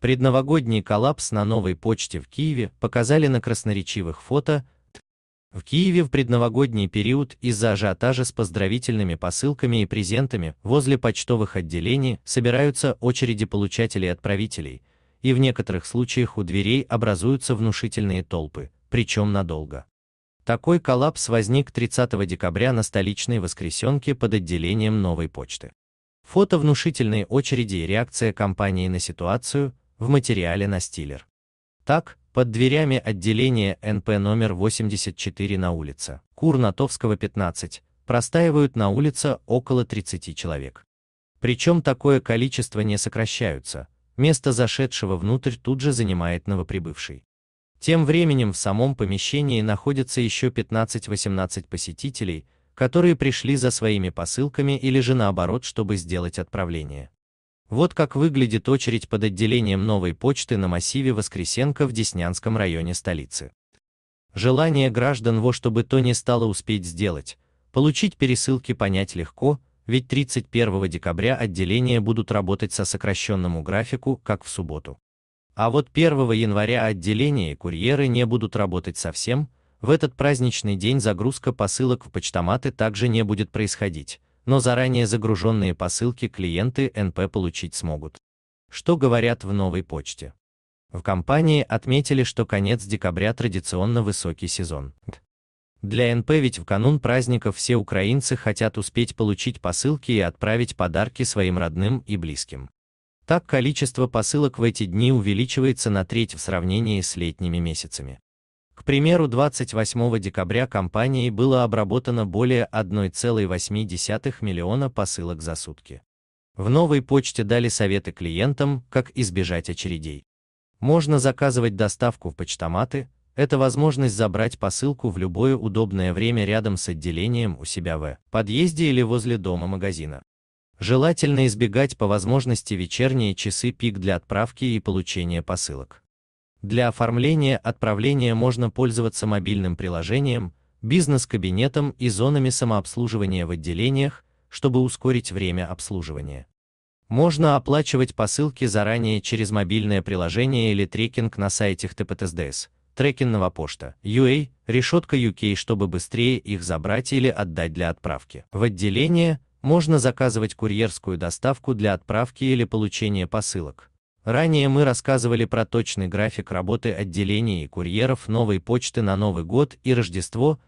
Предновогодний коллапс на новой почте в Киеве показали на красноречивых фото. В Киеве в предновогодний период из-за ажиотажа с поздравительными посылками и презентами возле почтовых отделений собираются очереди получателей и отправителей, и в некоторых случаях у дверей образуются внушительные толпы, причем надолго. Такой коллапс возник 30 декабря на столичной Воскресенке под отделением новой почты. Фото внушительной очереди и реакция компании на ситуацию – в материале на стилер. Так, под дверями отделения НП номер 84 на улице Курнатовского 15 простаивают на улице около 30 человек. Причем такое количество не сокращаются, место зашедшего внутрь тут же занимает новоприбывший. Тем временем в самом помещении находятся еще 15-18 посетителей, которые пришли за своими посылками или же наоборот, чтобы сделать отправление. Вот как выглядит очередь под отделением новой почты на массиве Воскресенко в Деснянском районе столицы. Желание граждан во что бы то ни стало успеть сделать, получить пересылки понять легко, ведь 31 декабря отделения будут работать со сокращенному графику, как в субботу. А вот 1 января отделения и курьеры не будут работать совсем, в этот праздничный день загрузка посылок в почтоматы также не будет происходить, но заранее загруженные посылки клиенты НП получить смогут. Что говорят в новой почте? В компании отметили, что конец декабря традиционно высокий сезон. Для НП ведь в канун праздников все украинцы хотят успеть получить посылки и отправить подарки своим родным и близким. Так количество посылок в эти дни увеличивается на треть в сравнении с летними месяцами. К примеру, 28 декабря компанией было обработано более 1,8 миллиона посылок за сутки. В новой почте дали советы клиентам, как избежать очередей. Можно заказывать доставку в почтоматы, это возможность забрать посылку в любое удобное время рядом с отделением у себя в подъезде или возле дома магазина. Желательно избегать по возможности вечерние часы пик для отправки и получения посылок. Для оформления отправления можно пользоваться мобильным приложением, бизнес-кабинетом и зонами самообслуживания в отделениях, чтобы ускорить время обслуживания. Можно оплачивать посылки заранее через мобильное приложение или трекинг на сайте ТПТСДС, трекинговая почта, UA, решетка UK, чтобы быстрее их забрать или отдать для отправки. В отделение можно заказывать курьерскую доставку для отправки или получения посылок, Ранее мы рассказывали про точный график работы отделений и курьеров новой почты на Новый год и Рождество,